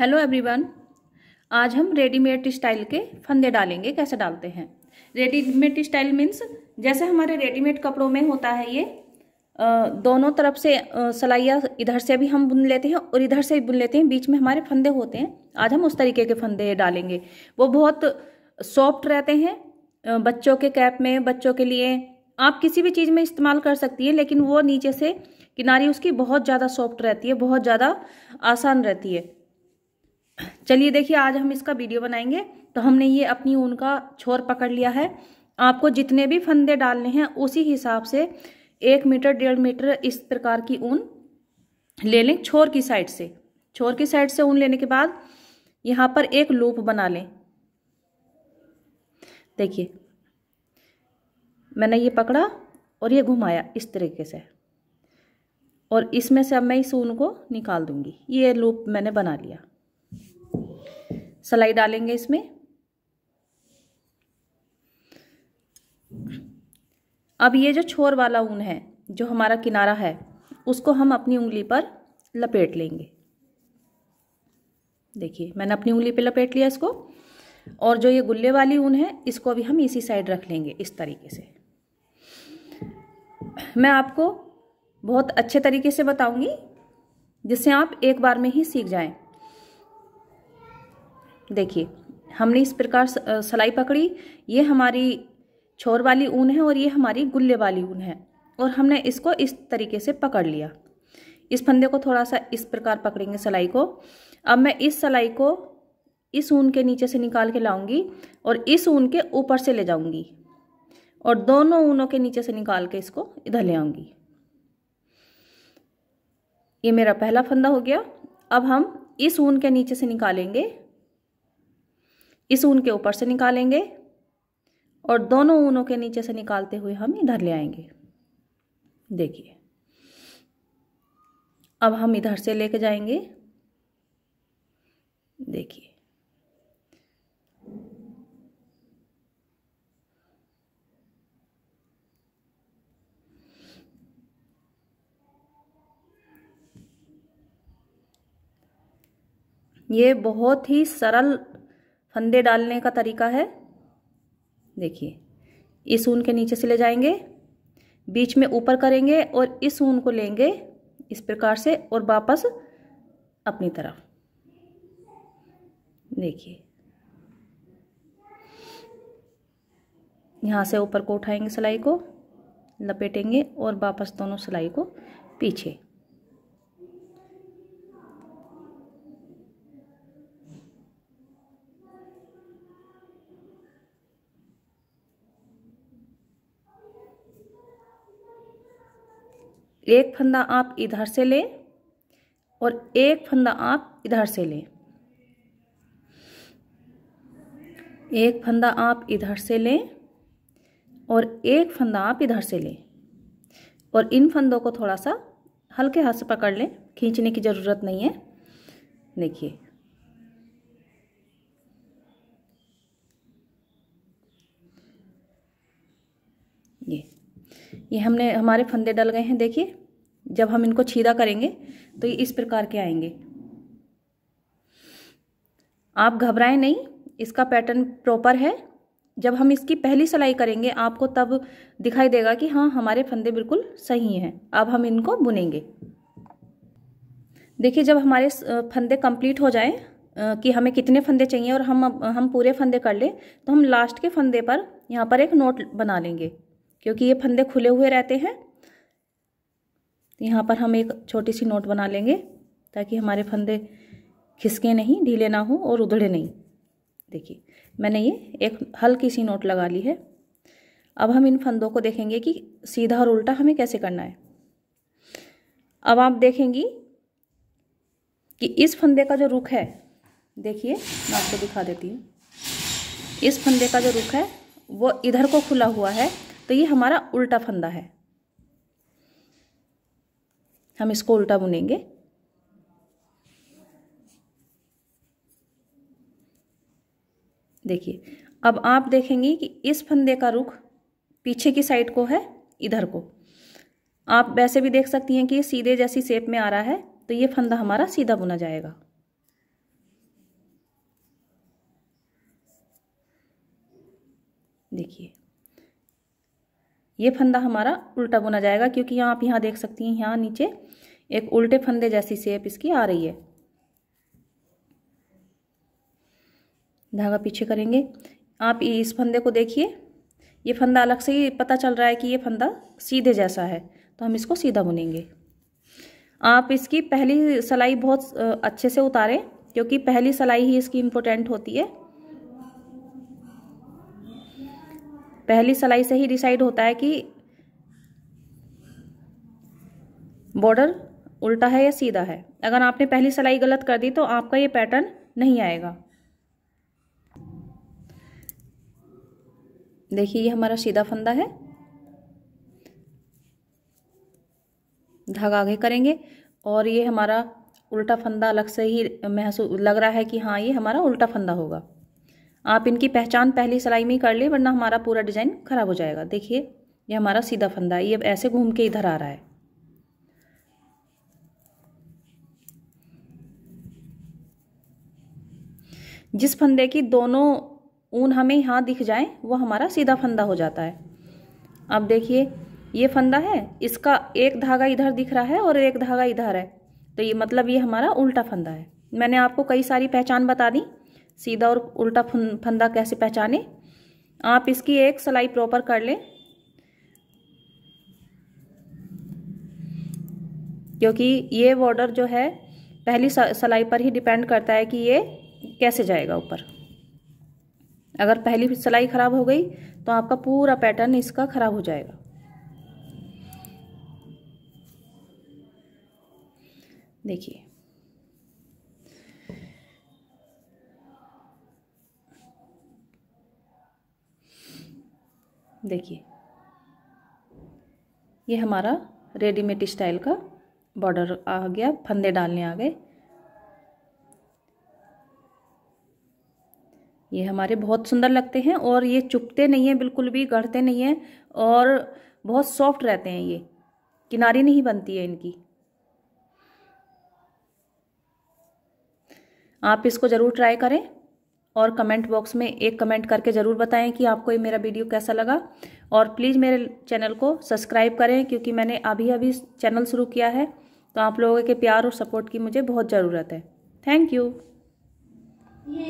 hello everyone आज हम readymade style के फंदे डालेंगे कैसे डालते हैं रेडीमेड स्टाइल मीन्स जैसे हमारे रेडीमेड कपड़ों में होता है ये दोनों तरफ से सलाइया इधर से भी हम बुन लेते हैं और इधर से भी बुन लेते हैं बीच में हमारे फंदे होते हैं आज हम उस तरीके के फंदे डालेंगे वो बहुत सॉफ्ट रहते हैं बच्चों के कैप में बच्चों के लिए आप किसी भी चीज़ में इस्तेमाल कर सकती हैं लेकिन वो नीचे से किनारी उसकी बहुत ज़्यादा सॉफ्ट रहती है बहुत ज़्यादा आसान रहती है चलिए देखिए आज हम इसका वीडियो बनाएंगे तो हमने ये अपनी ऊन का छोर पकड़ लिया है आपको जितने भी फंदे डालने हैं उसी हिसाब से एक मीटर डेढ़ मीटर इस प्रकार की ऊन ले लें छोर की साइड से छोर की साइड से ऊन लेने के बाद यहाँ पर एक लूप बना लें देखिए मैंने ये पकड़ा और ये घुमाया इस तरीके से और इसमें से अब मैं इस ऊन को निकाल दूंगी ये लूप मैंने बना लिया सलाई डालेंगे इसमें अब ये जो छोर वाला ऊन है जो हमारा किनारा है उसको हम अपनी उंगली पर लपेट लेंगे देखिए मैंने अपनी उंगली पर लपेट लिया इसको और जो ये गुल्ले वाली ऊन है इसको भी हम इसी साइड रख लेंगे इस तरीके से मैं आपको बहुत अच्छे तरीके से बताऊंगी जिससे आप एक बार में ही सीख जाएं देखिए हमने इस प्रकार सलाई पकड़ी ये हमारी छोर वाली ऊन है और ये हमारी गुल्ले वाली ऊन है और हमने इसको इस तरीके से पकड़ लिया इस फंदे को थोड़ा सा इस प्रकार पकड़ेंगे सलाई को अब मैं इस सलाई को इस ऊन के नीचे से निकाल के लाऊंगी और इस ऊन के ऊपर से ले जाऊंगी और दोनों ऊनों के नीचे से निकाल के इसको इधर ले आऊंगी ये मेरा पहला फंदा हो गया अब हम इस ऊन के नीचे से निकालेंगे इस ऊन के ऊपर से निकालेंगे और दोनों ऊनों के नीचे से निकालते हुए हम इधर ले आएंगे देखिए अब हम इधर से लेके जाएंगे देखिए ये बहुत ही सरल फंदे डालने का तरीका है देखिए इस ऊन के नीचे से ले जाएंगे बीच में ऊपर करेंगे और इस ऊन को लेंगे इस प्रकार से और वापस अपनी तरफ देखिए यहाँ से ऊपर को उठाएंगे सिलाई को लपेटेंगे और वापस दोनों सिलाई को पीछे एक फंदा आप इधर से लें और एक फंदा आप इधर से लें एक फंदा आप इधर से लें और एक फंदा आप इधर से लें और इन फंदों को थोड़ा सा हल्के हाथ से पकड़ लें खींचने की ज़रूरत नहीं है देखिए ये हमने हमारे फंदे डल गए हैं देखिए जब हम इनको छीदा करेंगे तो ये इस प्रकार के आएंगे आप घबराएं नहीं इसका पैटर्न प्रॉपर है जब हम इसकी पहली सिलाई करेंगे आपको तब दिखाई देगा कि हाँ हमारे फंदे बिल्कुल सही हैं अब हम इनको बुनेंगे देखिए जब हमारे फंदे कंप्लीट हो जाएं कि हमें कितने फंदे चाहिए और हम हम पूरे फंदे कर लें तो हम लास्ट के फंदे पर यहाँ पर एक नोट बना लेंगे क्योंकि ये फंदे खुले हुए रहते हैं यहाँ पर हम एक छोटी सी नोट बना लेंगे ताकि हमारे फंदे खिसके नहीं ढीले ना हो और उधड़े नहीं देखिए मैंने ये एक हल्की सी नोट लगा ली है अब हम इन फंदों को देखेंगे कि सीधा और उल्टा हमें कैसे करना है अब आप देखेंगी कि इस फंदे का जो रुख है देखिए मैं आपको दिखा देती हूँ इस फंदे का जो रुख है वो इधर को खुला हुआ है तो ये हमारा उल्टा फंदा है हम इसको उल्टा बुनेंगे देखिए अब आप देखेंगे कि इस फंदे का रुख पीछे की साइड को है इधर को आप वैसे भी देख सकती हैं कि ये सीधे जैसी शेप में आ रहा है तो ये फंदा हमारा सीधा बुना जाएगा देखिए ये फंदा हमारा उल्टा बुना जाएगा क्योंकि यहाँ आप यहाँ देख सकती हैं यहाँ नीचे एक उल्टे फंदे जैसी सेप इसकी आ रही है धागा पीछे करेंगे आप इस फंदे को देखिए ये फंदा अलग से ही पता चल रहा है कि ये फंदा सीधे जैसा है तो हम इसको सीधा बुनेंगे आप इसकी पहली सिलाई बहुत अच्छे से उतारें क्योंकि पहली सिलाई ही इसकी इम्पोर्टेंट होती है पहली सिलाई से ही डिसाइड होता है कि बॉर्डर उल्टा है या सीधा है अगर आपने पहली सिलाई गलत कर दी तो आपका ये पैटर्न नहीं आएगा देखिए ये हमारा सीधा फंदा है धागा आगे करेंगे और ये हमारा उल्टा फंदा अलग से ही महसूस लग रहा है कि हाँ ये हमारा उल्टा फंदा होगा आप इनकी पहचान पहली सिलाई में ही कर ले वरना हमारा पूरा डिज़ाइन ख़राब हो जाएगा देखिए ये हमारा सीधा फंदा है ये अब ऐसे घूम के इधर आ रहा है जिस फंदे की दोनों ऊन हमें यहाँ दिख जाए वो हमारा सीधा फंदा हो जाता है अब देखिए ये फंदा है इसका एक धागा इधर दिख रहा है और एक धागा इधर है तो ये मतलब ये हमारा उल्टा फंदा है मैंने आपको कई सारी पहचान बता दी सीधा और उल्टा फंदा कैसे पहचाने आप इसकी एक सिलाई प्रॉपर कर लें क्योंकि ये बॉर्डर जो है पहली सिलाई पर ही डिपेंड करता है कि ये कैसे जाएगा ऊपर अगर पहली सिलाई ख़राब हो गई तो आपका पूरा पैटर्न इसका ख़राब हो जाएगा देखिए देखिए ये हमारा रेडीमेड स्टाइल का बॉर्डर आ गया फंदे डालने आ गए ये हमारे बहुत सुंदर लगते हैं और ये चुपते नहीं हैं बिल्कुल भी गढ़ते नहीं हैं और बहुत सॉफ्ट रहते हैं ये किनारी नहीं बनती है इनकी आप इसको ज़रूर ट्राई करें और कमेंट बॉक्स में एक कमेंट करके ज़रूर बताएं कि आपको ये मेरा वीडियो कैसा लगा और प्लीज़ मेरे चैनल को सब्सक्राइब करें क्योंकि मैंने अभी अभी चैनल शुरू किया है तो आप लोगों के प्यार और सपोर्ट की मुझे बहुत ज़रूरत है थैंक यू